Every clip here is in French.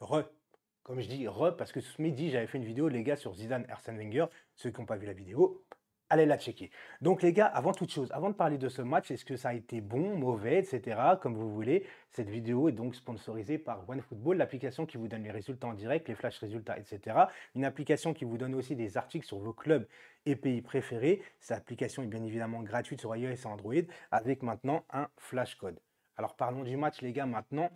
Re, comme je dis re, parce que ce midi j'avais fait une vidéo, les gars, sur Zidane, Arsène Wenger. Ceux qui n'ont pas vu la vidéo, allez la checker. Donc les gars, avant toute chose, avant de parler de ce match, est-ce que ça a été bon, mauvais, etc., comme vous voulez, cette vidéo est donc sponsorisée par OneFootball, l'application qui vous donne les résultats en direct, les flash résultats, etc. Une application qui vous donne aussi des articles sur vos clubs et pays préférés. Cette application est bien évidemment gratuite sur iOS et Android, avec maintenant un flash code. Alors parlons du match les gars maintenant.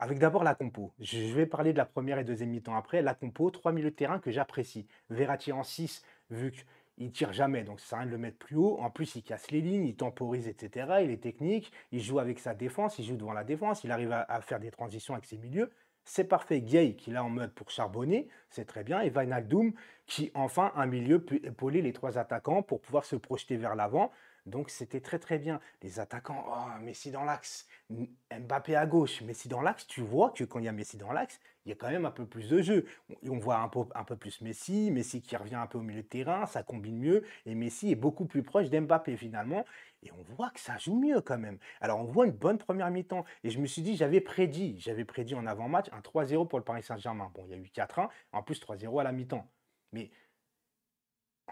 Avec d'abord la compo. Je vais parler de la première et deuxième mi-temps après. La compo, trois milieux de terrain que j'apprécie. Verratti en 6, vu que il tire jamais, donc ça sert à rien de le mettre plus haut. En plus, il casse les lignes, il temporise, etc. Il est technique, il joue avec sa défense, il joue devant la défense, il arrive à, faire des transitions avec ses milieux. C'est parfait. Gay, qui l'a en mode pour charbonner, c'est très bien. Et Vinaldoom, qui enfin un milieu peut épauler les trois attaquants pour pouvoir se projeter vers l'avant. Donc c'était très très bien. Les attaquants, oh, Messi dans l'axe, Mbappé à gauche, Messi dans l'axe, tu vois que quand il y a Messi dans l'axe, il y a quand même un peu plus de jeu. On voit un peu, un peu plus Messi, Messi qui revient un peu au milieu de terrain, ça combine mieux, et Messi est beaucoup plus proche d'Mbappé finalement, et on voit que ça joue mieux quand même. Alors on voit une bonne première mi-temps, et je me suis dit, j'avais prédit, j'avais prédit en avant-match un 3-0 pour le Paris Saint-Germain. Bon, il y a eu 4-1, en plus 3-0 à la mi-temps. Mais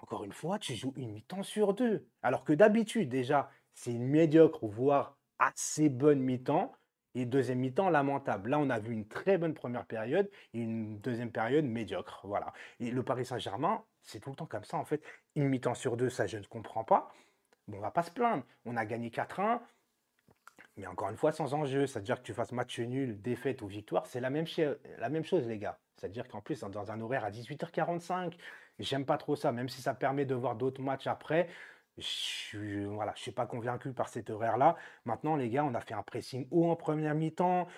encore une fois, tu joues une mi-temps sur deux. Alors que d'habitude, déjà, c'est une médiocre, voire assez bonne mi-temps. Et deuxième mi-temps, lamentable. Là, on a vu une très bonne première période et une deuxième période médiocre. Voilà. Et le Paris Saint-Germain, c'est tout le temps comme ça, en fait. Une mi-temps sur deux, ça, je ne comprends pas. Bon, on va pas se plaindre. On a gagné 4-1, mais encore une fois, sans enjeu. C'est-à-dire que tu fasses match nul, défaite ou victoire, c'est la même, la même chose, les gars. C'est-à-dire qu'en plus, dans un horaire à 18h45, J'aime pas trop ça, même si ça permet de voir d'autres matchs après. Je suis, voilà, suis pas convaincu par cet horaire-là. Maintenant, les gars, on a fait un pressing haut en première mi-temps,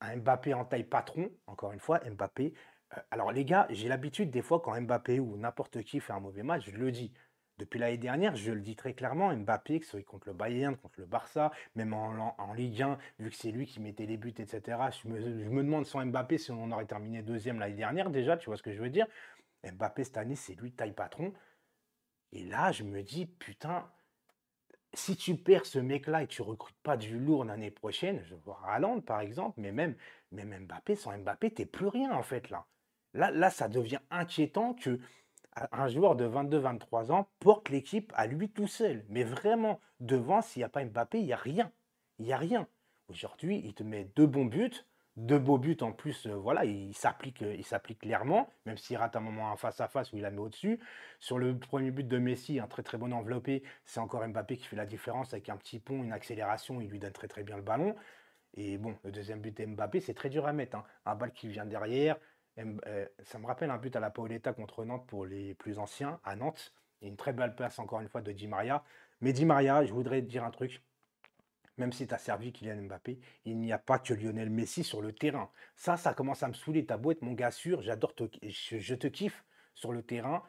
un Mbappé en taille patron, encore une fois, Mbappé. Euh, alors, les gars, j'ai l'habitude des fois quand Mbappé ou n'importe qui fait un mauvais match, je le dis. Depuis l'année dernière, je le dis très clairement, Mbappé, que ce soit contre le Bayern, contre le Barça, même en, Ligue 1, vu que c'est lui qui mettait les buts, etc. Je me, je me demande sans Mbappé si on aurait terminé deuxième l'année dernière déjà, tu vois ce que je veux dire Mbappé cette année, c'est lui taille patron. Et là, je me dis, putain, si tu perds ce mec-là et tu recrutes pas du lourd l'année prochaine, je vois Haaland par exemple, mais même, même Mbappé, sans Mbappé, n'es plus rien en fait là. Là, là ça devient inquiétant que un joueur de 22-23 ans porte l'équipe à lui tout seul. Mais vraiment, devant, s'il n'y a pas Mbappé, il n'y a rien. Il n'y a rien. Aujourd'hui, il te met deux bons buts. Deux beaux buts en plus, euh, voilà, il s'applique, euh, il s'applique clairement, même s'il rate un moment un face-à-face où il la met au-dessus. Sur le premier but de Messi, un très très bon enveloppé, c'est encore Mbappé qui fait la différence avec un petit pont, une accélération, il lui donne très très bien le ballon. Et bon, le deuxième but d'Mbappé, Mbappé, c'est très dur à mettre. Hein. Un balle qui vient derrière, euh, ça me rappelle un but à la Paoletta contre Nantes pour les plus anciens, à Nantes. Et une très belle passe encore une fois de Di Maria. Mais Di Maria, je voudrais dire un truc même si tu as servi Kylian Mbappé, il n'y a pas que Lionel Messi sur le terrain. Ça, ça commence à me saouler. Ta boîte, mon gars sûr, j'adore te, je, te kiffe sur le terrain,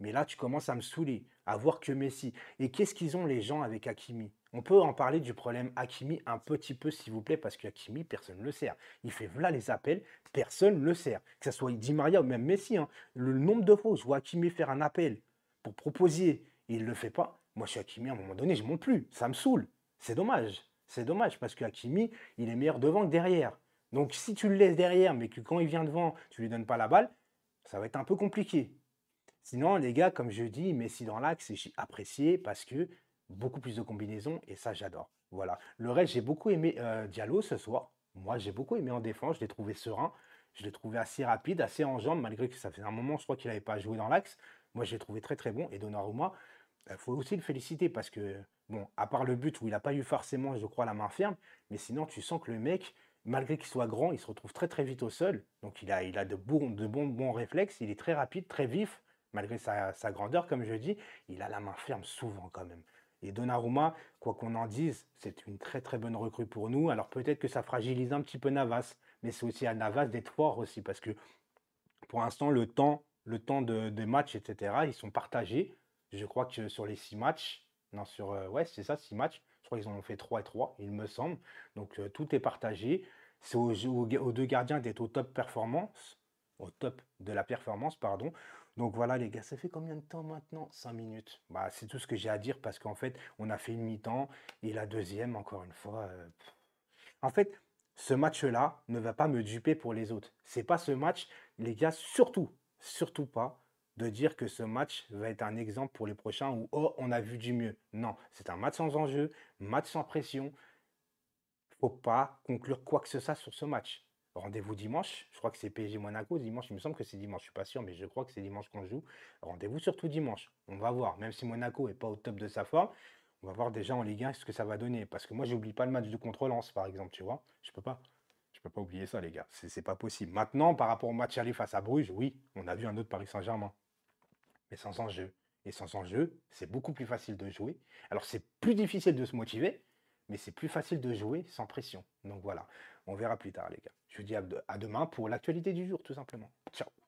mais là, tu commences à me saouler, à voir que Messi. Et qu'est-ce qu'ils ont les gens avec Hakimi On peut en parler du problème Hakimi un petit peu, s'il vous plaît, parce que personne ne le sert. Il fait voilà les appels, personne ne le sert. Que ce soit Di Maria ou même Messi, hein. le nombre de fois où Hakimi faire un appel pour proposer, il ne le fait pas. Moi, je suis Hakimi, à un moment donné, je ne monte plus. Ça me saoule. C'est dommage. C'est dommage parce que il est meilleur devant que derrière. Donc si tu le laisses derrière, mais que quand il vient devant, tu lui donnes pas la balle, ça va être un peu compliqué. Sinon, les gars, comme je dis, Messi dans l'axe, j'ai apprécié parce que beaucoup plus de combinaisons et ça, j'adore. Voilà. Le reste, j'ai beaucoup aimé euh, Diallo ce soir. Moi, j'ai beaucoup aimé en défense. Je l'ai trouvé serein. Je l'ai trouvé assez rapide, assez en jambes, malgré que ça faisait un moment, je crois qu'il n'avait pas joué dans l'axe. Moi, je l'ai trouvé très très bon. Et Donnarumma, il bah, faut aussi le féliciter parce que, bon, à part le but où il n'a pas eu forcément, je crois, la main ferme, mais sinon, tu sens que le mec, malgré qu'il soit grand, il se retrouve très très vite au sol. Donc il a, de, bons, de bons, bons réflexes, il est très rapide, très vif, malgré sa, grandeur, comme je dis, il a la main ferme souvent quand même. Et Donnarumma, quoi qu'on en dise, c'est une très très bonne recrue pour nous. Alors peut-être que ça fragilise un petit peu Navas, mais c'est aussi à Navas d'être fort aussi, parce que pour l'instant, le temps, le temps de, des matchs, etc., ils sont partagés. Je crois que sur les six matchs, non, sur, euh, ouais, c'est ça, six matchs, je crois qu'ils en ont fait trois et trois, il me semble. Donc euh, tout est partagé. C'est aux, deux gardiens d'être au top performance, au top de la performance, pardon. Donc voilà les gars, ça fait combien de temps maintenant Cinq minutes. Bah, c'est tout ce que j'ai à dire parce qu'en fait, on a fait une mi-temps et la deuxième, encore une fois. Euh, en fait, ce match-là ne va pas me duper pour les autres. C'est pas ce match, les gars, surtout, surtout pas de dire que ce match va être un exemple pour les prochains où oh, on a vu du mieux. Non, c'est un match sans enjeu, match sans pression. Faut pas conclure quoi que ce soit sur ce match. Rendez-vous dimanche, je crois que c'est PSG Monaco dimanche, il me semble que c'est dimanche, je suis pas sûr mais je crois que c'est dimanche qu'on joue. Rendez-vous surtout dimanche. On va voir même si Monaco est pas au top de sa forme, on va voir déjà en Ligue 1 ce que ça va donner parce que moi j'oublie pas le match de contre Lens par exemple, tu vois. Je peux pas pas oublier ça, les gars. C'est pas possible. Maintenant, par rapport au match aller face à Bruges, oui, on a vu un autre Paris Saint-Germain mais sans enjeu. Et sans enjeu, c'est beaucoup plus facile de jouer. Alors c'est plus difficile de se motiver, mais c'est plus facile de jouer sans pression. Donc voilà, on verra plus tard les gars. Je vous dis à demain pour l'actualité du jour tout simplement. Ciao